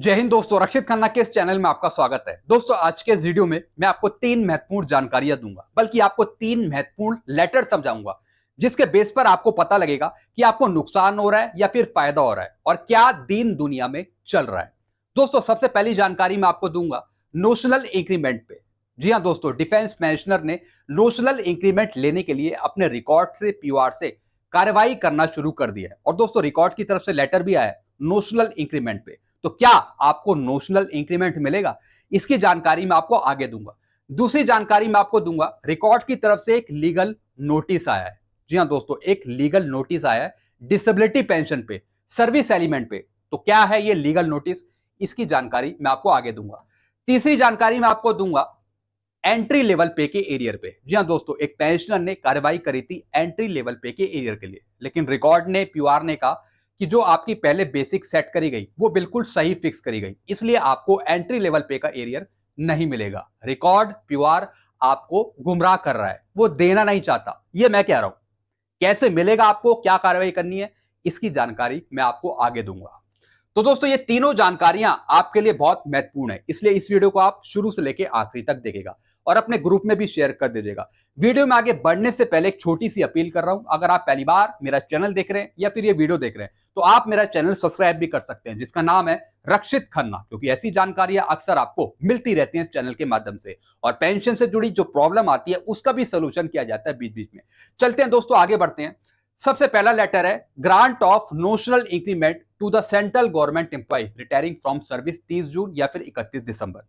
जय हिंद दोस्तों रक्षित खन्ना के इस चैनल में आपका स्वागत है दोस्तों आज के वीडियो में मैं आपको तीन महत्वपूर्ण जानकारियां दूंगा बल्कि आपको तीन महत्वपूर्ण लेटर समझाऊंगा जिसके बेस पर आपको पता लगेगा कि आपको नुकसान हो रहा है या फिर फायदा हो रहा है और क्या दिन दुनिया में चल रहा है दोस्तों सबसे पहली जानकारी मैं आपको दूंगा नोशनल इंक्रीमेंट पे जी हाँ दोस्तों डिफेंस पेंशनर ने नोशनल इंक्रीमेंट लेने के लिए अपने रिकॉर्ड से पी से कार्रवाई करना शुरू कर दिया है और दोस्तों रिकॉर्ड की तरफ से लेटर भी आया है नोशनल इंक्रीमेंट पे तो क्या आपको नोशनल इंक्रीमेंट मिलेगा इसकी जानकारी मैं आपको आगे दूंगा दूसरी जानकारी मैं आपको दूंगा रिकॉर्ड की तरफ से एक लीगल नोटिस आया है जी हाँ दोस्तों एक लीगल नोटिस आया है डिसेबिलिटी पेंशन पे सर्विस एलिमेंट पे तो क्या है ये लीगल नोटिस इसकी जानकारी मैं आपको आगे दूंगा तीसरी जानकारी मैं आपको दूंगा एंट्री लेवल पे के एरियर पे जी हाँ दोस्तों एक पेंशनर ने कार्रवाई करी थी एंट्री लेवल पे के एरियर के लिए लेकिन रिकॉर्ड ने प्यूआर ने कहा कि जो आपकी पहले बेसिक सेट करी गई वो बिल्कुल सही फिक्स करी गई इसलिए आपको एंट्री लेवल पे का एरियर नहीं मिलेगा रिकॉर्ड प्यूआर आपको गुमराह कर रहा है वो देना नहीं चाहता ये मैं कह रहा हूं कैसे मिलेगा आपको क्या कार्रवाई करनी है इसकी जानकारी मैं आपको आगे दूंगा तो दोस्तों ये तीनों जानकारियां आपके लिए बहुत महत्वपूर्ण है इसलिए इस वीडियो को आप शुरू से लेकर आखिरी तक देखेगा और अपने ग्रुप में भी शेयर कर दीजिएगा वीडियो में आगे बढ़ने से पहले एक छोटी सी अपील कर रहा हूं अगर आप पहली बार मेरा चैनल देख रहे हैं या फिर ये वीडियो देख रहे हैं तो आप मेरा चैनल सब्सक्राइब भी कर सकते हैं जिसका नाम है रक्षित खन्ना क्योंकि ऐसी जानकारियां अक्सर आपको मिलती रहती हैं इस चैनल के माध्यम से और पेंशन से जुड़ी जो प्रॉब्लम आती है उसका भी सोल्यूशन किया जाता है बीच बीच में चलते हैं दोस्तों आगे बढ़ते हैं सबसे पहला लेटर है grant of notional increment to the central government employ retiring from service 30 June या फिर 31 दिसंबर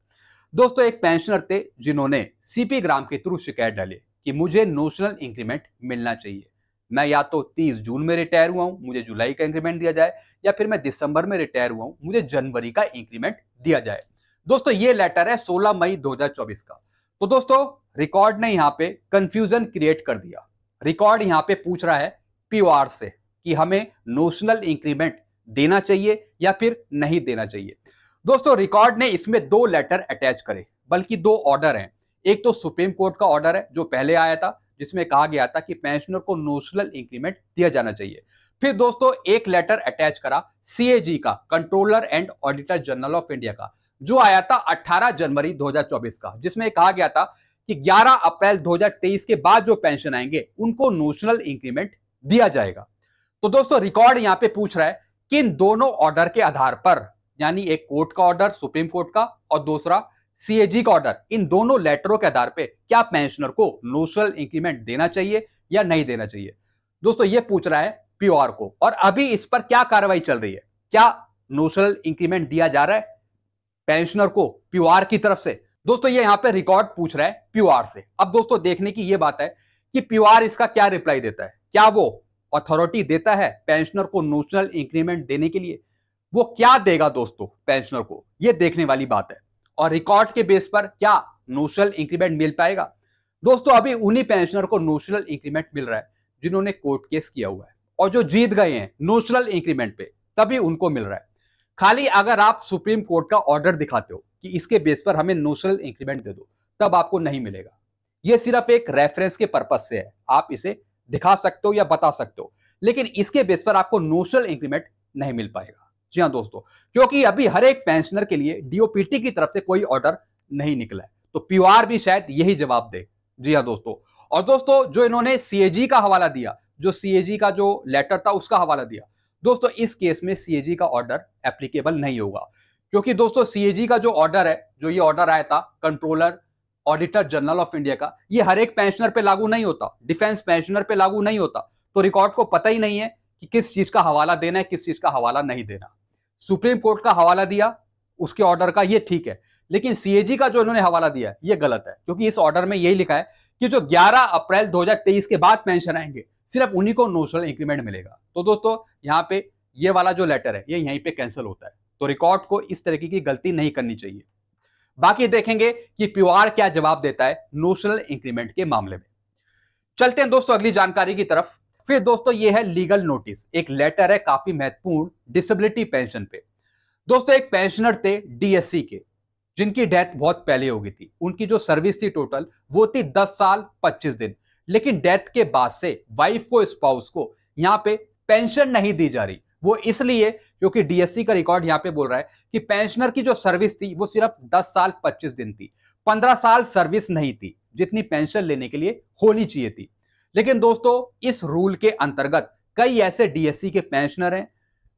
दोस्तों एक पेंशनर थे जिन्होंने सीपी ग्राम के थ्रू शिकायत डाली कि मुझे नोशनल इंक्रीमेंट मिलना चाहिए मैं या तो 30 जून में रिटायर हुआ हूं मुझे जुलाई का इंक्रीमेंट दिया जाए या फिर मैं दिसंबर में रिटायर हुआ हूं मुझे जनवरी का इंक्रीमेंट दिया जाए दोस्तों ये लेटर है 16 मई 2024 का तो दोस्तों रिकॉर्ड ने यहाँ पे कंफ्यूजन क्रिएट कर दिया रिकॉर्ड यहाँ पे पूछ रहा है पीओआर से कि हमें नोशनल इंक्रीमेंट देना चाहिए या फिर नहीं देना चाहिए दोस्तों रिकॉर्ड ने इसमें दो लेटर अटैच करे बल्कि दो ऑर्डर हैं एक तो सुप्रीम कोर्ट का ऑर्डर है जो पहले आया था जिसमें कहा गया था कि पेंशनर को नोशनल इंक्रीमेंट दिया जाना चाहिए फिर दोस्तों एक लेटर अटैच करा सीएजी का controller and auditor general of India का जो आया था 18 जनवरी 2024 का जिसमें कहा गया था कि 11 अप्रैल 2023 के बाद जो पेंशन आएंगे उनको नोशनल इंक्रीमेंट दिया जाएगा तो दोस्तों रिकॉर्ड यहां पे पूछ रहा है कि इन दोनों ऑर्डर के आधार पर यानी एक कोर्ट का ऑर्डर सुप्रीम कोर्ट का और दूसरा सीएजी का ऑर्डर इन दोनों लेटरों के आधार पर क्या पेंशनर को नोशनल इंक्रीमेंट देना चाहिए या नहीं देना चाहिए दोस्तों ये पूछ रहा है पीओआर को और अभी इस पर क्या कार्रवाई चल रही है क्या नोशनल इंक्रीमेंट दिया जा रहा है पेंशनर को पीओआर की तरफ से दोस्तों ये यहां पे रिकॉर्ड पूछ रहा है पीओआर से अब दोस्तों देखने की ये बात है कि पीओआर इसका क्या रिप्लाई देता है क्या वो अथॉरिटी देता है पेंशनर को नोशनल इंक्रीमेंट देने के लिए वो क्या देगा दोस्तों पेंशनर को ये देखने वाली बात है और रिकॉर्ड के बेस पर क्या नोशनल इंक्रीमेंट मिल पाएगा दोस्तों अभी उन्हीं पेंशनर को नोशनल इंक्रीमेंट मिल रहा है जिन्होंने कोर्ट केस किया हुआ है और जो जीत गए हैं नोशनल इंक्रीमेंट पे तभी उनको मिल रहा है खाली अगर आप सुप्रीम कोर्ट का ऑर्डर दिखाते हो कि इसके बेस पर हमें नोशनल इंक्रीमेंट दे दो तब आपको नहीं मिलेगा ये सिर्फ एक रेफरेंस के पर्पज से है आप इसे दिखा सकते हो या बता सकते हो लेकिन इसके बेस पर आपको नोशनल इंक्रीमेंट नहीं मिल पाएगा जी हाँ दोस्तों क्योंकि अभी हर एक पेंशनर के लिए डीओपीटी की तरफ से कोई ऑर्डर नहीं निकला है तो पीओआर भी शायद यही जवाब दे जी हाँ दोस्तों और दोस्तों जो इन्होंने सीएजी का हवाला दिया जो सीएजी का जो लेटर था उसका हवाला दिया दोस्तों इस केस में सीएजी का ऑर्डर एप्लीकेबल नहीं होगा क्योंकि दोस्तों सीएजी का जो ऑर्डर है जो ये ऑर्डर आया था controller auditor general of India का ये हर एक पेंशनर पे लागू नहीं होता डिफेंस पेंशनर पे लागू नहीं होता तो रिकॉर्ड को पता ही नहीं है कि किस चीज का हवाला देना है किस चीज का हवाला नहीं देना सुप्रीम कोर्ट का हवाला दिया उसके ऑर्डर का ये ठीक है लेकिन सीएजी का जो इन्होंने हवाला दिया ये गलत है क्योंकि इस ऑर्डर में यही लिखा है कि जो 11 अप्रैल 2023 के बाद पेंशन आएंगे सिर्फ उन्हीं को नोशनल इंक्रीमेंट मिलेगा तो दोस्तों यहाँ पे ये वाला जो लेटर है ये यहीं पे कैंसिल होता है तो रिकॉर्ड को इस तरीके की गलती नहीं करनी चाहिए बाकी देखेंगे कि प्यूआर क्या जवाब देता है नोशनल इंक्रीमेंट के मामले में चलते हैं दोस्तों अगली जानकारी की तरफ फिर दोस्तों ये है लीगल नोटिस एक लेटर है काफी महत्वपूर्ण डिसेबिलिटी पेंशन पे दोस्तों एक पेंशनर थे डीएससी के जिनकी डेथ बहुत पहले हो गई थी उनकी जो सर्विस थी टोटल वो थी दस साल पच्चीस दिन लेकिन डेथ के बाद से वाइफ को स्पाउस को यहाँ पे पेंशन नहीं दी जा रही वो इसलिए क्योंकि डीएससी का रिकॉर्ड यहाँ पे बोल रहा है कि पेंशनर की जो सर्विस थी वो सिर्फ 10 साल 25 दिन थी 15 साल सर्विस नहीं थी जितनी पेंशन लेने के लिए होनी चाहिए थी लेकिन दोस्तों इस रूल के अंतर्गत कई ऐसे डीएससी के पेंशनर हैं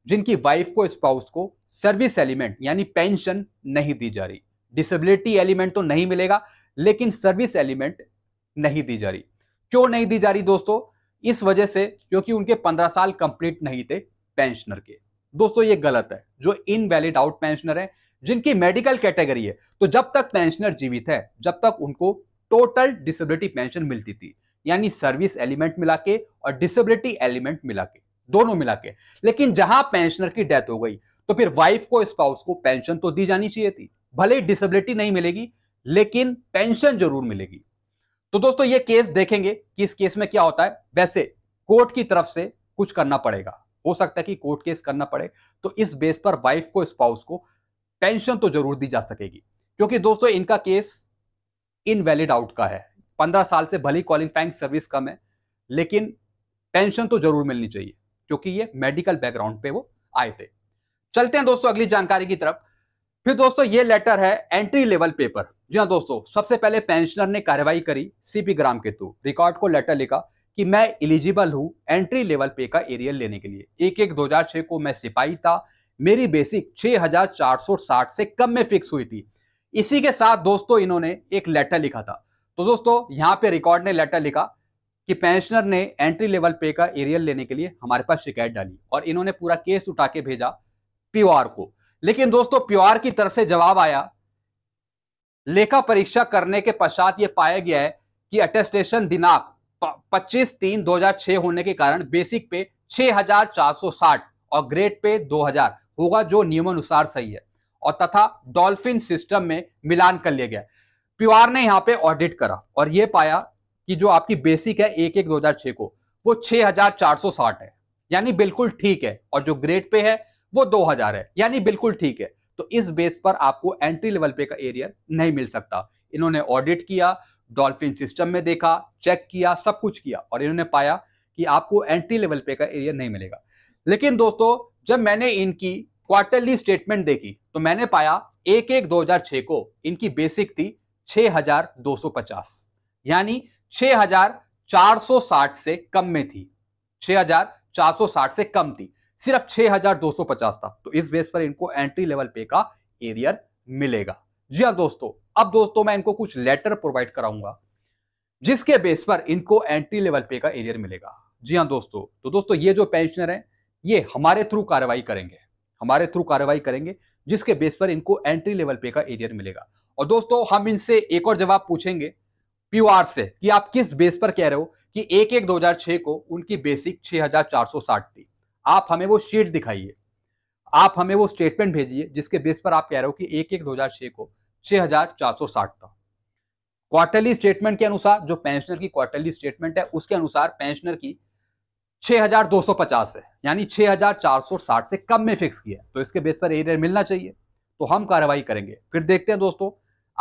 जिनकी वाइफ को स्पाउस को सर्विस एलिमेंट यानी पेंशन नहीं दी जा रही डिसेबिलिटी एलिमेंट तो नहीं मिलेगा लेकिन सर्विस एलिमेंट नहीं दी जा रही क्यों नहीं दी जा रही दोस्तों इस वजह से क्योंकि उनके पंद्रह साल कंप्लीट नहीं थे पेंशनर के दोस्तों ये गलत है जो इनवैलिड आउट पेंशनर है जिनकी मेडिकल कैटेगरी है तो जब तक पेंशनर जीवित है जब तक उनको टोटल डिसेबिलिटी पेंशन मिलती थी यानी सर्विस एलिमेंट मिला के और डिसेबिलिटी एलिमेंट मिला के दोनों मिला के लेकिन जहां पेंशनर की डेथ हो गई तो फिर वाइफ को स्पाउस को पेंशन तो दी जानी चाहिए थी भले ही डिसेबिलिटी नहीं मिलेगी लेकिन पेंशन जरूर मिलेगी तो दोस्तों ये केस देखेंगे कि इस केस में क्या होता है वैसे कोर्ट की तरफ से कुछ करना पड़ेगा हो सकता है कि कोर्ट केस करना पड़े तो इस बेस पर वाइफ को स्पाउस को पेंशन तो जरूर दी जा सकेगी क्योंकि दोस्तों इनका केस इनवैलिड आउट का है पंद्रह साल से भली क्वालिफाइंग सर्विस कम है लेकिन पेंशन तो जरूर मिलनी चाहिए क्योंकि ये मेडिकल बैकग्राउंड पे वो आए थे चलते हैं दोस्तों अगली जानकारी की तरफ फिर दोस्तों ये लेटर है एंट्री लेवल पेपर जी हाँ दोस्तों सबसे पहले पेंशनर ने कार्रवाई करी सीपी ग्राम के थ्रू रिकॉर्ड को लेटर लिखा कि मैं इलिजिबल हूँ एंट्री लेवल पे का एरियल लेने के लिए एक एक दो को मैं सिपाही था मेरी बेसिक 6460 से कम में फिक्स हुई थी इसी के साथ दोस्तों इन्होंने एक लेटर लिखा था तो दोस्तों यहाँ पे रिकॉर्ड ने लेटर लिखा कि पेंशनर ने एंट्री लेवल पे का एरियल लेने के लिए हमारे पास शिकायत डाली और इन्होंने पूरा केस उठा के भेजा पीओआर को लेकिन दोस्तों पीओआर की तरफ से जवाब आया लेखा परीक्षा करने के पश्चात यह पाया गया है कि अटेस्टेशन दिनांक 25 तीन 2006 होने के कारण बेसिक पे 6460 और ग्रेड पे 2000 होगा जो नियमानुसार सही है और तथा डॉल्फिन सिस्टम में मिलान कर लिया गया पीआर ने यहाँ पे ऑडिट करा और ये पाया कि जो आपकी बेसिक है एक एक दो हजार छह को वो छह हजार चार सौ साठ है यानी बिल्कुल ठीक है और जो ग्रेड पे है वो दो हजार है यानी बिल्कुल ठीक है तो इस बेस पर आपको एंट्री लेवल पे का एरियर नहीं मिल सकता इन्होंने ऑडिट किया डॉल्फिन सिस्टम में देखा चेक किया सब कुछ किया और इन्होंने पाया कि आपको एंट्री लेवल पे का एरियर नहीं मिलेगा लेकिन दोस्तों जब मैंने इनकी क्वार्टरली स्टेटमेंट देखी तो मैंने पाया एक एक दो हजार छह को इनकी बेसिक थी 6,250 यानी 6,460 से कम में थी 6,460 से कम थी सिर्फ 6,250 था तो इस बेस पर इनको एंट्री लेवल पे का एरियर मिलेगा जी हाँ दोस्तों अब दोस्तों मैं इनको कुछ लेटर प्रोवाइड कराऊंगा जिसके बेस पर इनको एंट्री लेवल पे का एरियर मिलेगा जी हाँ दोस्तों तो दोस्तों ये जो पेंशनर हैं ये हमारे थ्रू कार्रवाई करेंगे हमारे थ्रू कार्रवाई करेंगे जिसके बेस पर इनको एंट्री लेवल पे का एरियर मिलेगा और दोस्तों हम इनसे एक और जवाब पूछेंगे पी से कि आप किस बेस पर कह रहे हो कि एक एक 2006 को उनकी बेसिक 6460 थी आप हमें वो शीट दिखाइए आप हमें वो स्टेटमेंट भेजिए जिसके बेस पर आप कह रहे हो कि एक एक 2006 को 6460 था क्वार्टरली स्टेटमेंट के अनुसार जो पेंशनर की क्वार्टरली स्टेटमेंट है उसके अनुसार पेंशनर की 6,250 है यानी 6,460 से कम में फिक्स किया तो इसके बेस पर एरियर मिलना चाहिए तो हम कार्रवाई करेंगे फिर देखते हैं दोस्तों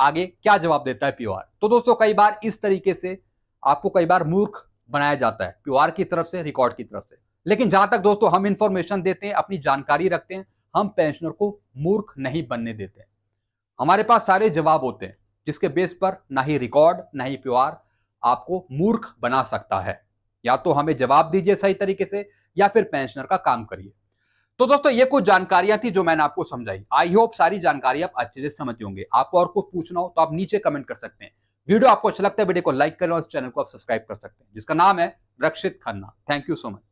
आगे क्या जवाब देता है पीओआर तो दोस्तों कई बार इस तरीके से आपको कई बार मूर्ख बनाया जाता है प्यूआर की तरफ से रिकॉर्ड की तरफ से लेकिन जहां तक दोस्तों हम इंफॉर्मेशन देते हैं अपनी जानकारी रखते हैं हम पेंशनर को मूर्ख नहीं बनने देते हमारे पास सारे जवाब होते हैं जिसके बेस पर ना ही रिकॉर्ड ना ही प्योर आपको मूर्ख बना सकता है या तो हमें जवाब दीजिए सही तरीके से या फिर पेंशनर का काम करिए तो दोस्तों ये कुछ जानकारियां थी जो मैंने आपको समझाई आई होप सारी जानकारी आप अच्छे से समझ होंगे आपको और कुछ पूछना हो तो आप नीचे कमेंट कर सकते हैं वीडियो आपको अच्छा लगता है वीडियो को लाइक करें और इस चैनल को आप सब्सक्राइब कर सकते हैं जिसका नाम है Rakshit Khanna thank you so much